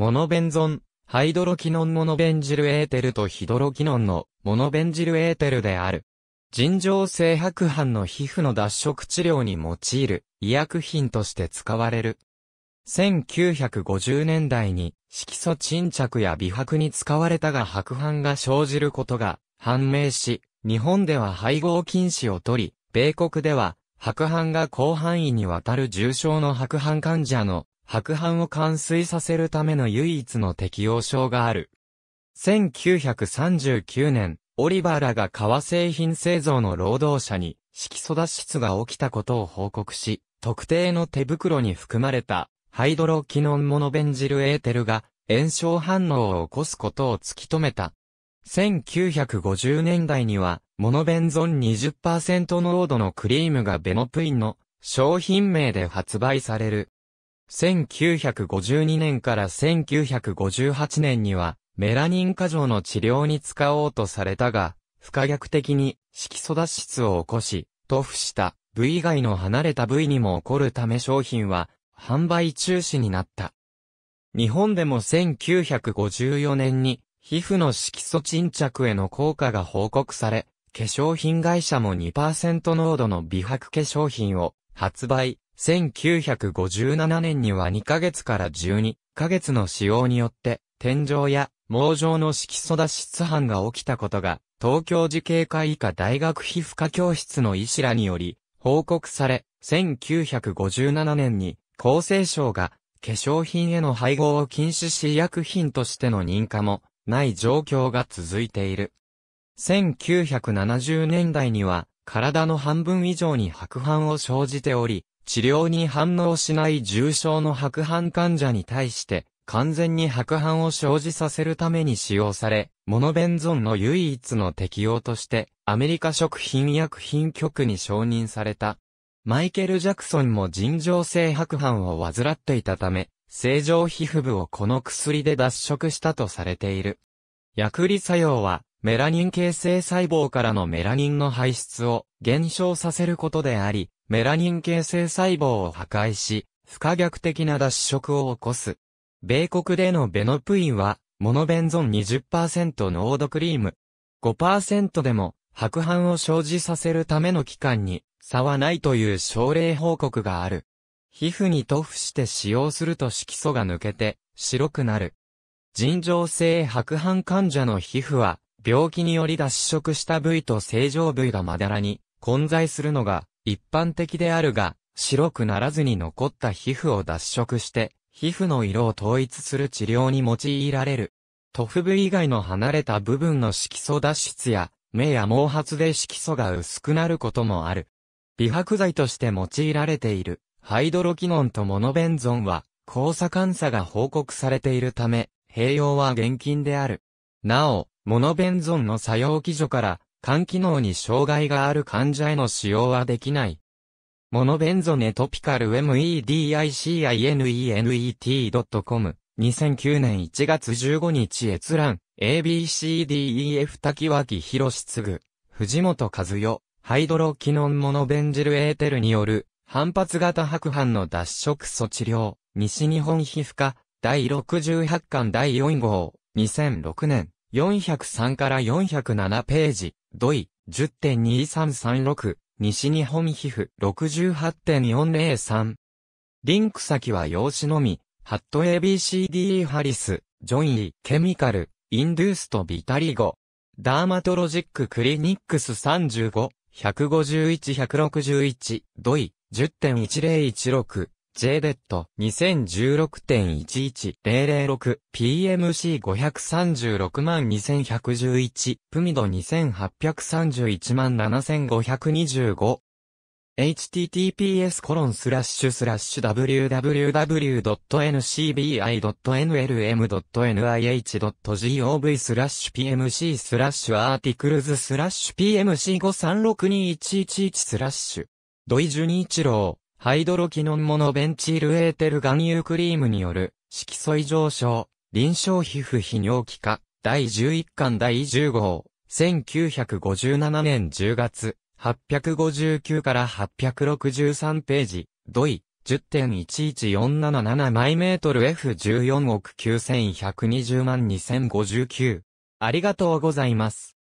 モノベンゾン、ハイドロキノンモノベンジルエーテルとヒドロキノンのモノベンジルエーテルである。尋常性白斑の皮膚の脱色治療に用いる医薬品として使われる。1950年代に色素沈着や美白に使われたが白斑が生じることが判明し、日本では配合禁止を取り、米国では白斑が広範囲にわたる重症の白斑患者の白斑を完遂させるための唯一の適応症がある。1939年、オリバーらが革製品製造の労働者に色素脱出が起きたことを報告し、特定の手袋に含まれたハイドロキノンモノベンジルエーテルが炎症反応を起こすことを突き止めた。1950年代には、モノベンゾン20%濃度のクリームがベノプインの商品名で発売される。1952年から1958年には、メラニン過剰の治療に使おうとされたが、不可逆的に色素脱出を起こし、塗布した部位以外の離れた部位にも起こるため商品は販売中止になった。日本でも1954年に皮膚の色素沈着への効果が報告され、化粧品会社も2%濃度の美白化粧品を発売、1957年には2ヶ月から12ヶ月の使用によって、天井や網状の色素脱出犯が起きたことが、東京慈恵会医科大学皮膚科教室の医師らにより、報告され、1957年に、厚生省が、化粧品への配合を禁止し薬品としての認可も、ない状況が続いている。1970年代には、体の半分以上に白斑を生じており、治療に反応しない重症の白斑患者に対して、完全に白斑を生じさせるために使用され、モノベンゾンの唯一の適用として、アメリカ食品薬品局に承認された。マイケル・ジャクソンも尋常性白斑を患っていたため、正常皮膚部をこの薬で脱色したとされている。薬理作用は、メラニン形成細胞からのメラニンの排出を減少させることであり、メラニン形成細胞を破壊し、不可逆的な脱色を起こす。米国でのベノプインは、モノベンゾン20%濃度クリーム。5%でも、白斑を生じさせるための期間に、差はないという症例報告がある。皮膚に塗布して使用すると色素が抜けて、白くなる。尋常性白斑患者の皮膚は、病気により脱色した部位と正常部位がまだらに混在するのが一般的であるが、白くならずに残った皮膚を脱色して、皮膚の色を統一する治療に用いられる。塗布部以外の離れた部分の色素脱出や、目や毛髪で色素が薄くなることもある。美白剤として用いられている、ハイドロキノンとモノベンゾンは、交差感差が報告されているため、併用は厳禁である。なお、モノベンゾンの作用基準から、肝機能に障害がある患者への使用はできない。モノベンゾネトピカル medicinet.com e 2009年1月15日閲覧 ABCDEF 滝脇博士次藤本和代ハイドロキノンモノベンジルエーテルによる反発型白斑の脱色素治療西日本皮膚科第68巻第4号2006年403から407ページ土井、10.2336、西日本皮膚、68.403。リンク先は用紙のみ、ハット ABCDE ハリス、ジョンイ、ケミカル、インドゥーストビタリゴ。ダーマトロジッククリニックス35、151-161、土井、10.1016、JBET2016.11006PMC536 万2111プミド2831万7525 https コロンスラッシュスラッシュ www.ncbi.nlm.nih.gov スラッシュ pmc スラッシュアーティクルズスラッシュ pmc536211 スラッシュ土井ジ一郎ハイドロキノンモノベンチルエーテル含有クリームによる色素異常症、臨床皮膚泌尿器科、第11巻第10号、1957年10月、859から863ページ、ドイ、10.11477マイメートル F14 億9120万2059。ありがとうございます。